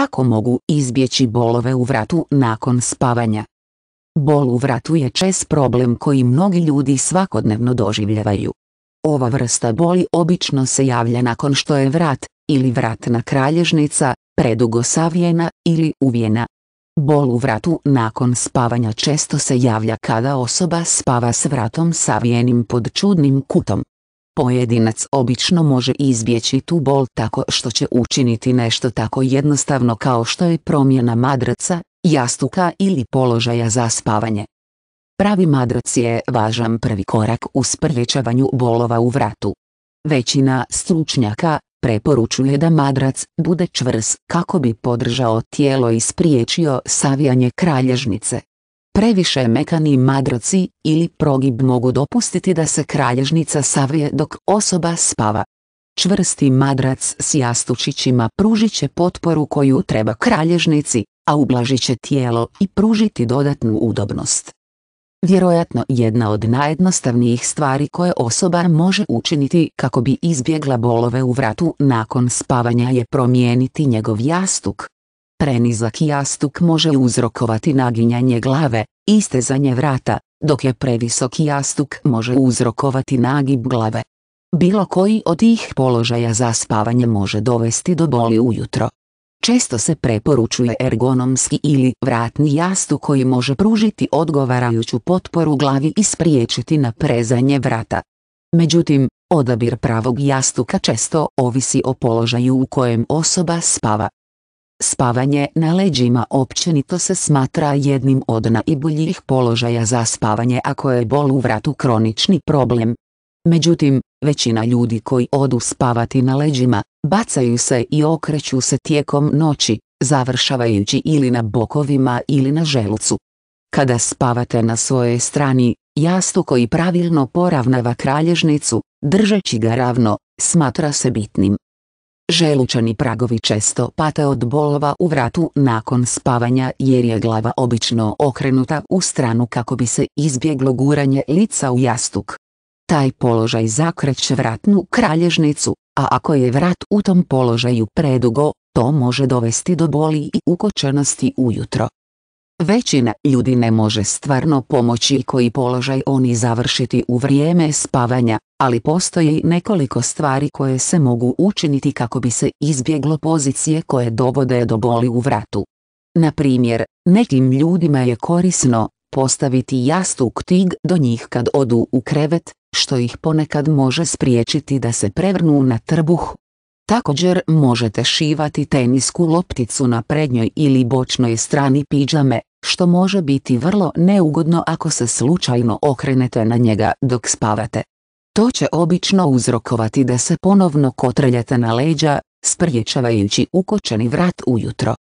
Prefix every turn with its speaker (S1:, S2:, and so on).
S1: Kako mogu izbjeći bolove u vratu nakon spavanja? Bol u vratu je čest problem koji mnogi ljudi svakodnevno doživljavaju. Ova vrsta boli obično se javlja nakon što je vrat, ili vratna kralježnica, predugo savijena ili uvijena. Bol u vratu nakon spavanja često se javlja kada osoba spava s vratom savijenim pod čudnim kutom. Pojedinac obično može izbjeći tu bol tako što će učiniti nešto tako jednostavno kao što je promjena madraca, jastuka ili položaja za spavanje. Pravi madrac je važan prvi korak u sprječavanju bolova u vratu. Većina stručnjaka preporučuje da madrac bude čvrs kako bi podržao tijelo i spriječio savijanje kralježnice previše mekani madroci ili progib mogu dopustiti da se kralježnica savije dok osoba spava. Čvrsti madrac s jastučićima pružit će potporu koju treba kralježnici, a ublažit će tijelo i pružiti dodatnu udobnost. Vjerojatno jedna od najjednostavnijih stvari koje osoba može učiniti kako bi izbjegla bolove u vratu nakon spavanja je promijeniti njegov jastuk, Prenizak jastuk može uzrokovati naginjanje glave, istezanje vrata, dok je previsok jastuk može uzrokovati nagib glave. Bilo koji od tih položaja za spavanje može dovesti do boli ujutro. Često se preporučuje ergonomski ili vratni jastuk koji može pružiti odgovarajuću potporu glavi i spriječiti naprezanje vrata. Međutim, odabir pravog jastuka često ovisi o položaju u kojem osoba spava. Spavanje na leđima općenito se smatra jednim od najboljih položaja za spavanje ako je bol u vratu kronični problem. Međutim, većina ljudi koji odu spavati na leđima, bacaju se i okreću se tijekom noći, završavajući ili na bokovima ili na želucu. Kada spavate na svojoj strani, jastu koji pravilno poravnava kralježnicu, držeći ga ravno, smatra se bitnim. Želučani pragovi često pate od bolova u vratu nakon spavanja jer je glava obično okrenuta u stranu kako bi se izbjeglo guranje lica u jastuk. Taj položaj zakreće vratnu kralježnicu, a ako je vrat u tom položaju predugo, to može dovesti do boli i ukočenosti ujutro. Većina ljudi ne može stvarno pomoći koji položaj oni završiti u vrijeme spavanja, ali postoji nekoliko stvari koje se mogu učiniti kako bi se izbjeglo pozicije koje dovode do boli u vratu. Na primjer, nekim ljudima je korisno postaviti jastuk tig do njih kad odu u krevet, što ih ponekad može spriječiti da se prevrnu na trbuh. Također možete šivati tenisku lopticu na prednjoj ili bočnoj strani piđame, što može biti vrlo neugodno ako se slučajno okrenete na njega dok spavate. To će obično uzrokovati da se ponovno kotreljete na leđa, spriječavajući ukočeni vrat ujutro.